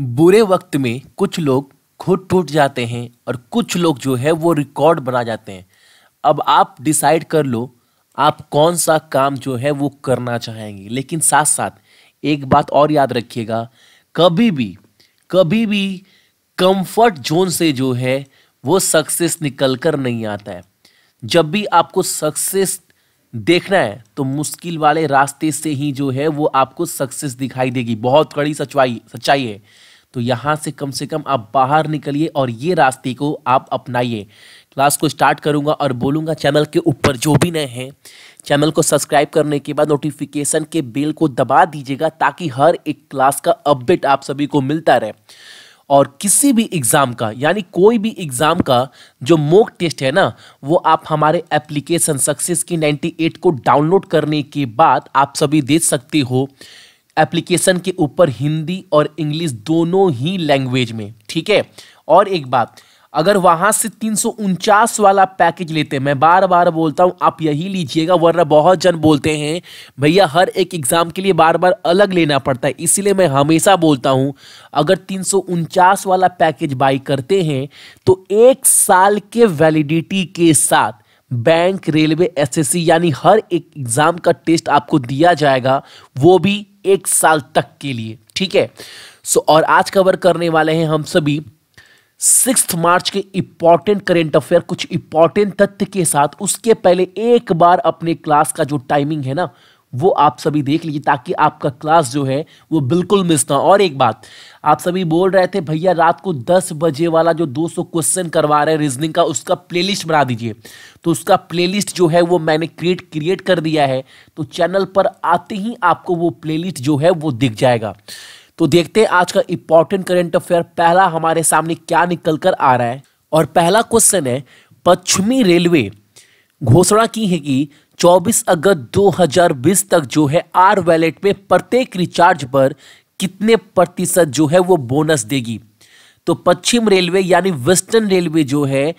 बुरे वक्त में कुछ लोग खुद टूट जाते हैं और कुछ लोग जो है वो रिकॉर्ड बना जाते हैं अब आप डिसाइड कर लो आप कौन सा काम जो है वो करना चाहेंगे लेकिन साथ साथ एक बात और याद रखिएगा कभी भी कभी भी कंफर्ट जोन से जो है वो सक्सेस निकल कर नहीं आता है जब भी आपको सक्सेस देखना है तो मुश्किल वाले रास्ते से ही जो है वो आपको सक्सेस दिखाई देगी बहुत कड़ी सच्चाई सच्चाई है तो यहाँ से कम से कम आप बाहर निकलिए और ये रास्ते को आप अपनाइए क्लास को स्टार्ट करूँगा और बोलूँगा चैनल के ऊपर जो भी नए हैं चैनल को सब्सक्राइब करने के बाद नोटिफिकेशन के बेल को दबा दीजिएगा ताकि हर एक क्लास का अपडेट आप सभी को मिलता रहे और किसी भी एग्ज़ाम का यानी कोई भी एग्ज़ाम का जो मोक टेस्ट है ना वो आप हमारे एप्लीकेशन सक्सेस की 98 को डाउनलोड करने के बाद आप सभी दे सकते हो एप्लीकेशन के ऊपर हिंदी और इंग्लिश दोनों ही लैंग्वेज में ठीक है और एक बात अगर वहां से तीन वाला पैकेज लेते हैं मैं बार बार बोलता हूं आप यही लीजिएगा वरना बहुत जन बोलते हैं भैया हर एक एग्ज़ाम के लिए बार बार अलग लेना पड़ता है इसीलिए मैं हमेशा बोलता हूं अगर तीन वाला पैकेज बाई करते हैं तो एक साल के वैलिडिटी के साथ बैंक रेलवे एसएससी यानी हर एक एग्ज़ाम का टेस्ट आपको दिया जाएगा वो भी एक साल तक के लिए ठीक है सो और आज कवर करने वाले हैं हम सभी सिक्स मार्च के इंपॉर्टेंट करेंट अफेयर कुछ इंपॉर्टेंट तथ्य के साथ उसके पहले एक बार अपने क्लास का जो टाइमिंग है ना वो आप सभी देख लीजिए ताकि आपका क्लास जो है वो बिल्कुल मिस ना और एक बात आप सभी बोल रहे थे भैया रात को 10 बजे वाला जो 200 क्वेश्चन करवा रहे हैं रीजनिंग का उसका प्लेलिस्ट बना दीजिए तो उसका प्लेलिस्ट जो है वो मैंने क्रिएट क्रिएट कर दिया है तो चैनल पर आते ही आपको वो प्लेलिस्ट जो है वो दिख जाएगा तो देखते हैं आज का इंपॉर्टेंट करेंट अफेयर पहला हमारे सामने क्या निकल कर आ रहा है और पहला क्वेश्चन है पश्चिमी रेलवे घोषणा की है कि 24 अगस्त 2020 तक जो है आर वैलेट में प्रत्येक रिचार्ज पर कितने प्रतिशत जो है वो बोनस देगी तो पश्चिम रेलवे यानी वेस्टर्न रेलवे जो है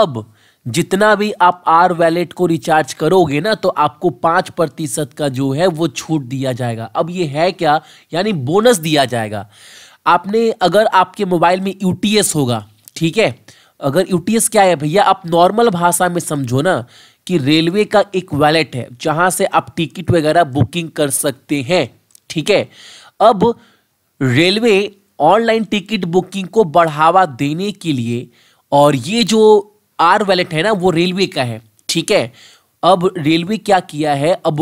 अब जितना भी आप आर वैलेट को रिचार्ज करोगे ना तो आपको पाँच प्रतिशत का जो है वो छूट दिया जाएगा अब ये है क्या यानी बोनस दिया जाएगा आपने अगर आपके मोबाइल में यू होगा ठीक है अगर यू क्या है भैया आप नॉर्मल भाषा में समझो ना कि रेलवे का एक वैलेट है जहाँ से आप टिकट वगैरह बुकिंग कर सकते हैं ठीक है अब रेलवे ऑनलाइन टिकट बुकिंग को बढ़ावा देने के लिए और ये जो आर वैलेट है ना वो रेलवे का है ठीक है अब रेलवे क्या किया है अब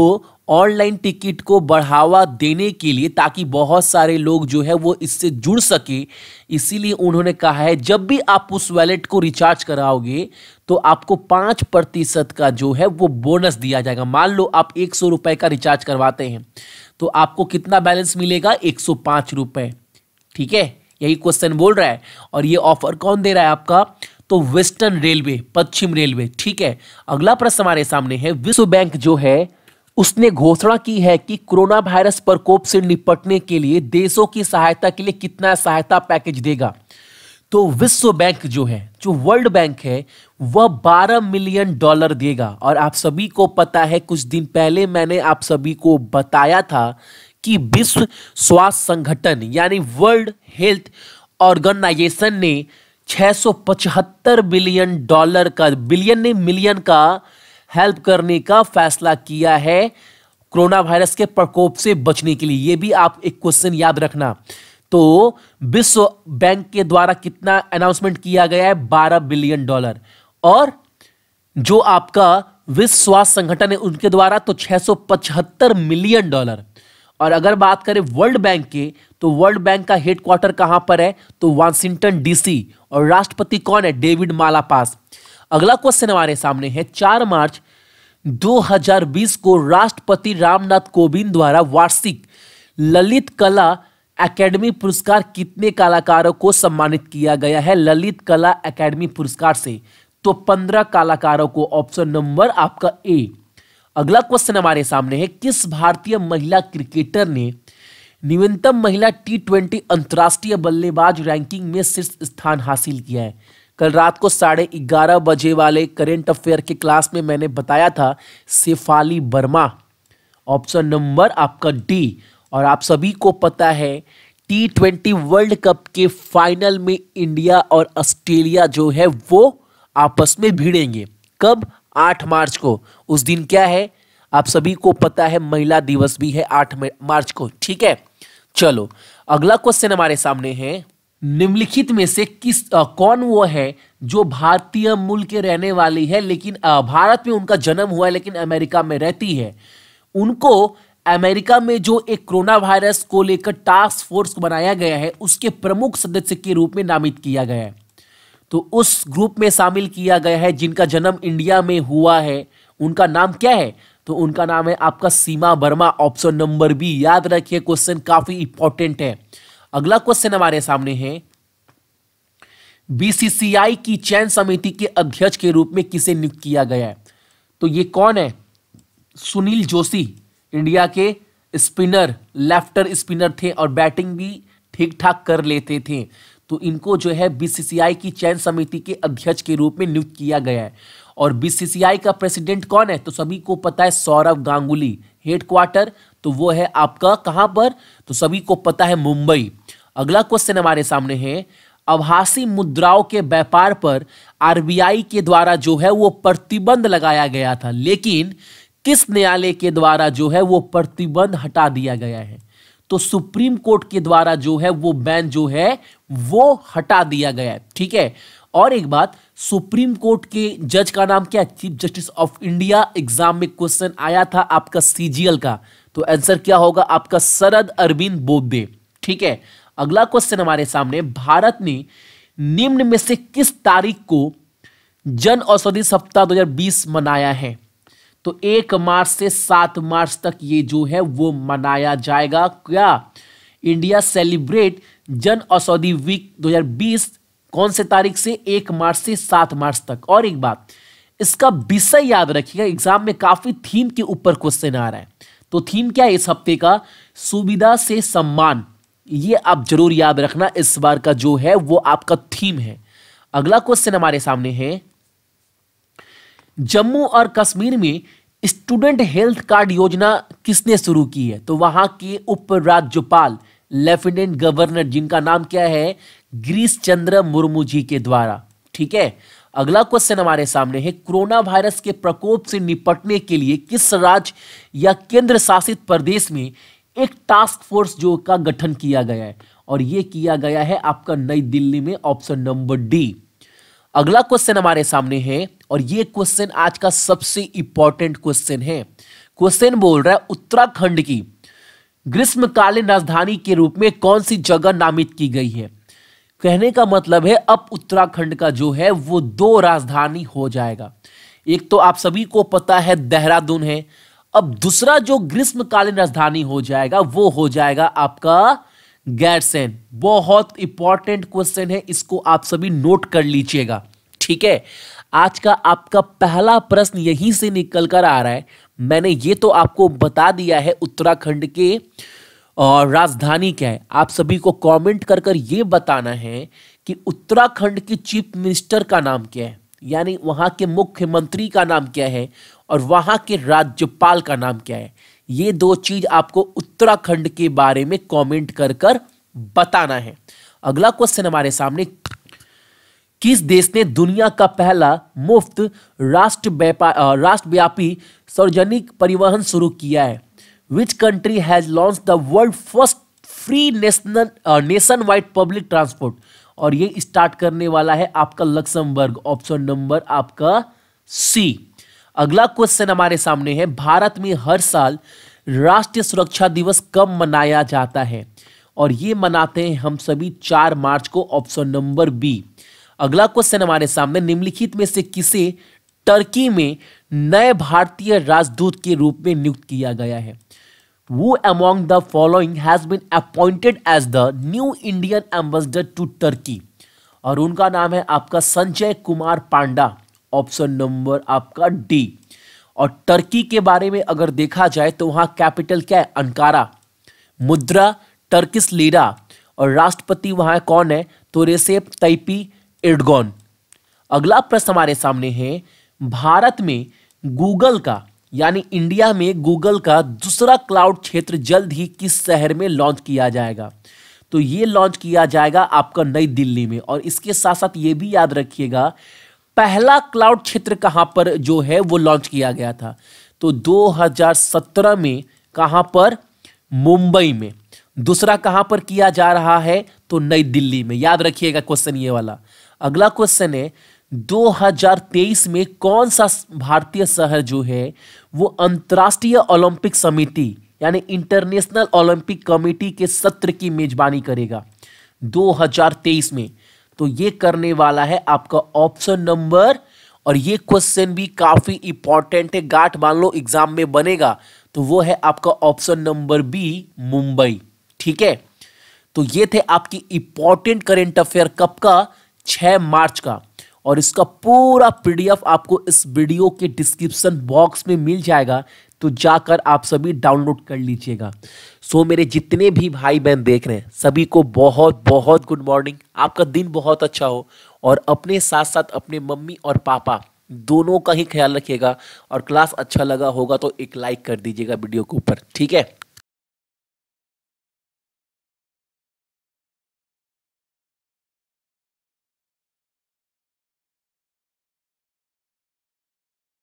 ऑनलाइन टिकट को बढ़ावा देने के लिए ताकि बहुत सारे लोग जो है वो इससे जुड़ सके इसीलिए उन्होंने कहा है जब भी आप उस वैलेट को रिचार्ज कराओगे तो आपको पाँच प्रतिशत का जो है वो बोनस दिया जाएगा मान लो आप एक सौ रुपये का रिचार्ज करवाते हैं तो आपको कितना बैलेंस मिलेगा एक सौ पाँच रुपये ठीक है यही क्वेश्चन बोल रहा है और ये ऑफर कौन दे रहा है आपका तो वेस्टर्न रेलवे पश्चिम रेलवे ठीक है अगला प्रश्न हमारे सामने है विश्व बैंक जो है उसने घोषणा की है कि कोरोना वायरस प्रकोप से निपटने के लिए देशों की सहायता के लिए कितना सहायता पैकेज देगा तो विश्व बैंक जो है जो वर्ल्ड बैंक है वह 12 मिलियन डॉलर देगा और आप सभी को पता है कुछ दिन पहले मैंने आप सभी को बताया था कि विश्व स्वास्थ्य संगठन यानी वर्ल्ड हेल्थ ऑर्गेनाइजेशन ने 675 बिलियन डॉलर का बिलियन नहीं मिलियन का हेल्प करने का फैसला किया है कोरोना वायरस के प्रकोप से बचने के लिए ये भी आप एक क्वेश्चन याद रखना तो विश्व बैंक के द्वारा कितना अनाउंसमेंट किया गया है 12 बिलियन डॉलर और जो आपका विश्व स्वास्थ्य संगठन है उनके द्वारा तो 675 मिलियन डॉलर और अगर बात करें वर्ल्ड बैंक के तो वर्ल्ड बैंक का हेडक्वार्टर कहां पर है तो वाशिंगटन डीसी और राष्ट्रपति कौन है डेविड माला पास अगला क्वेश्चन हमारे सामने है चार मार्च 2020 को राष्ट्रपति रामनाथ कोविंद द्वारा वार्षिक ललित कला एकेडमी पुरस्कार कितने कलाकारों को सम्मानित किया गया है ललित कला एकेडमी पुरस्कार से तो पंद्रह कलाकारों को ऑप्शन नंबर आपका ए अगला क्वेश्चन हमारे सामने है किस भारतीय महिला क्रिकेटर ने न्यूनतम महिला टी ट्वेंटी अंतर्राष्ट्रीय बल्लेबाज रैंकिंग में शीर्ष स्थान हासिल किया है कल रात को साढ़े ग्यारह बजे वाले करेंट अफेयर के क्लास में मैंने बताया था शेफाली वर्मा ऑप्शन नंबर आपका डी और आप सभी को पता है टी ट्वेंटी वर्ल्ड कप के फाइनल में इंडिया और ऑस्ट्रेलिया जो है वो आपस में भिड़ेंगे कब आठ मार्च को उस दिन क्या है आप सभी को पता है महिला दिवस भी है आठ मार्च को ठीक है चलो अगला क्वेश्चन हमारे सामने है निम्नलिखित में से किस आ, कौन वो है जो भारतीय मूल के रहने वाली है लेकिन आ, भारत में उनका जन्म हुआ है लेकिन अमेरिका में रहती है उनको अमेरिका में जो एक कोरोना वायरस को लेकर टास्क फोर्स बनाया गया है उसके प्रमुख सदस्य के रूप में नामित किया गया है तो उस ग्रुप में शामिल किया गया है जिनका जन्म इंडिया में हुआ है उनका नाम क्या है तो उनका नाम है आपका Seema Verma option number B याद रखिए क्वेश्चन काफी इंपॉर्टेंट है अगला क्वेश्चन हमारे सामने है बीसीसीआई की चयन समिति के अध्यक्ष के रूप में किसे नियुक्त किया गया है तो ये कौन है सुनील जोशी इंडिया के स्पिनर लेफ्टर स्पिनर थे और बैटिंग भी ठीक ठाक कर लेते थे तो इनको जो है बीसीसीआई की चयन समिति के अध्यक्ष के रूप में नियुक्त किया गया है और बीसीसीआई का प्रेसिडेंट कौन है तो सभी को पता है सौरभ गांगुली हेडक्वार्टर तो वो है आपका कहां पर तो सभी को पता है मुंबई अगला क्वेश्चन हमारे सामने है आभासी मुद्राओं के व्यापार पर आरबीआई के द्वारा जो है वो प्रतिबंध लगाया गया था लेकिन किस न्यायालय के द्वारा जो है वो प्रतिबंध हटा दिया गया है तो सुप्रीम कोर्ट के द्वारा जो है वो बैन जो है वो हटा दिया गया है ठीक है और एक बात सुप्रीम कोर्ट के जज का नाम क्या chief justice of India exam में क्वेश्चन आया था आपका सीजीएल का तो आंसर क्या होगा आपका सरद अरविंद बोबडे ठीक है अगला क्वेश्चन हमारे सामने भारत ने निम्न में से किस तारीख को जन औषधि सप्ताह 2020 मनाया है तो एक मार्च से सात मार्च तक ये जो है वो मनाया जाएगा क्या इंडिया सेलिब्रेट जन औषधि वीक 2020 कौन से तारीख से एक मार्च से सात मार्च तक और एक बात इसका विषय याद रखिएगा एग्जाम में काफी थीम के ऊपर क्वेश्चन आ रहा है तो थीम क्या है इस हफ्ते का सुविधा से सम्मान ये आप जरूर याद रखना इस बार का जो है वो आपका थीम है अगला क्वेश्चन हमारे सामने है जम्मू और कश्मीर में स्टूडेंट हेल्थ कार्ड योजना किसने शुरू की है तो वहां के उपराज्यपाल लेफ्टिनेंट गवर्नर जिनका नाम क्या है ग्रीस चंद्र मुर्मू जी के द्वारा ठीक है अगला क्वेश्चन हमारे सामने है कोरोना वायरस के प्रकोप से निपटने के लिए किस राज्य या केंद्र शासित प्रदेश में एक टास्क फोर्स जो का गठन किया गया है और यह किया गया है आपका नई दिल्ली में ऑप्शन नंबर डी अगला क्वेश्चन हमारे सामने है और यह क्वेश्चन आज का सबसे इंपॉर्टेंट क्वेश्चन है क्वेश्चन बोल रहा है उत्तराखंड की ग्रीष्मकालीन राजधानी के रूप में कौन सी जगह नामित की गई है कहने का मतलब है अब उत्तराखंड का जो है वो दो राजधानी हो जाएगा एक तो आप सभी को पता है देहरादून है अब दूसरा जो ग्रीष्मकालीन राजधानी हो जाएगा वो हो जाएगा आपका गैरसैन बहुत इंपॉर्टेंट क्वेश्चन है इसको आप सभी नोट कर लीजिएगा ठीक है आज का आपका पहला प्रश्न यहीं से निकल कर आ रहा है मैंने ये तो आपको बता दिया है उत्तराखंड के और राजधानी क्या है आप सभी को कमेंट कर कर ये बताना है कि उत्तराखंड की चीफ मिनिस्टर का नाम क्या है यानी वहाँ के मुख्यमंत्री का नाम क्या है और वहाँ के राज्यपाल का नाम क्या है ये दो चीज़ आपको उत्तराखंड के बारे में कमेंट कर कर बताना है अगला क्वेश्चन हमारे सामने किस देश ने दुनिया का पहला मुफ्त राष्ट्र व्यापार राष्ट्रव्यापी सार्वजनिक परिवहन शुरू किया है which country has launched the world first free national nationwide public transport और ये स्टार्ट करने वाला है आपका लक्समबर्ग ऑप्शन नंबर आपका सी अगला क्वेश्चन हमारे सामने है भारत में हर साल राष्ट्रीय सुरक्षा दिवस कब मनाया जाता है और ये मनाते हैं हम सभी चार मार्च को ऑप्शन नंबर बी अगला क्वेश्चन हमारे सामने निम्नलिखित में से किसे टर्की में नए भारतीय राजदूत के रूप में नियुक्त किया गया है Who among the following has been appointed as the new Indian ambassador to Turkey? और उनका नाम है आपका संजय कुमार पांडा ऑप्शन नंबर आपका डी और टर्की के बारे में अगर देखा जाए तो वहाँ कैपिटल क्या है अनकारा मुद्रा टर्किस लीरा और राष्ट्रपति वहाँ कौन है तो रेसेप तैपी एडगोन अगला प्रश्न हमारे सामने है भारत में गूगल का यानी इंडिया में गूगल का दूसरा क्लाउड क्षेत्र जल्द ही किस शहर में लॉन्च किया जाएगा तो ये लॉन्च किया जाएगा आपका नई दिल्ली में और इसके साथ साथ ये भी याद रखिएगा पहला क्लाउड क्षेत्र कहाँ पर जो है वो लॉन्च किया गया था तो 2017 में कहाँ पर मुंबई में दूसरा कहाँ पर किया जा रहा है तो नई दिल्ली में याद रखिएगा क्वेश्चन ये वाला अगला क्वेश्चन है 2023 में कौन सा भारतीय शहर जो है वो अंतर्राष्ट्रीय ओलंपिक समिति यानी इंटरनेशनल ओलंपिक कमेटी के सत्र की मेजबानी करेगा 2023 में तो ये करने वाला है आपका ऑप्शन नंबर और ये क्वेश्चन भी काफ़ी इंपॉर्टेंट है गाठ मान लो एग्जाम में बनेगा तो वो है आपका ऑप्शन नंबर बी मुंबई ठीक है तो ये थे आपकी इंपॉर्टेंट करेंट अफेयर कब का 6 मार्च का और इसका पूरा पीडीएफ आपको इस वीडियो के डिस्क्रिप्शन बॉक्स में मिल जाएगा तो जाकर आप सभी डाउनलोड कर लीजिएगा सो मेरे जितने भी भाई बहन देख रहे हैं सभी को बहुत बहुत गुड मॉर्निंग आपका दिन बहुत अच्छा हो और अपने साथ साथ अपने मम्मी और पापा दोनों का ही ख्याल रखिएगा और क्लास अच्छा लगा होगा तो एक लाइक कर दीजिएगा वीडियो के ऊपर ठीक है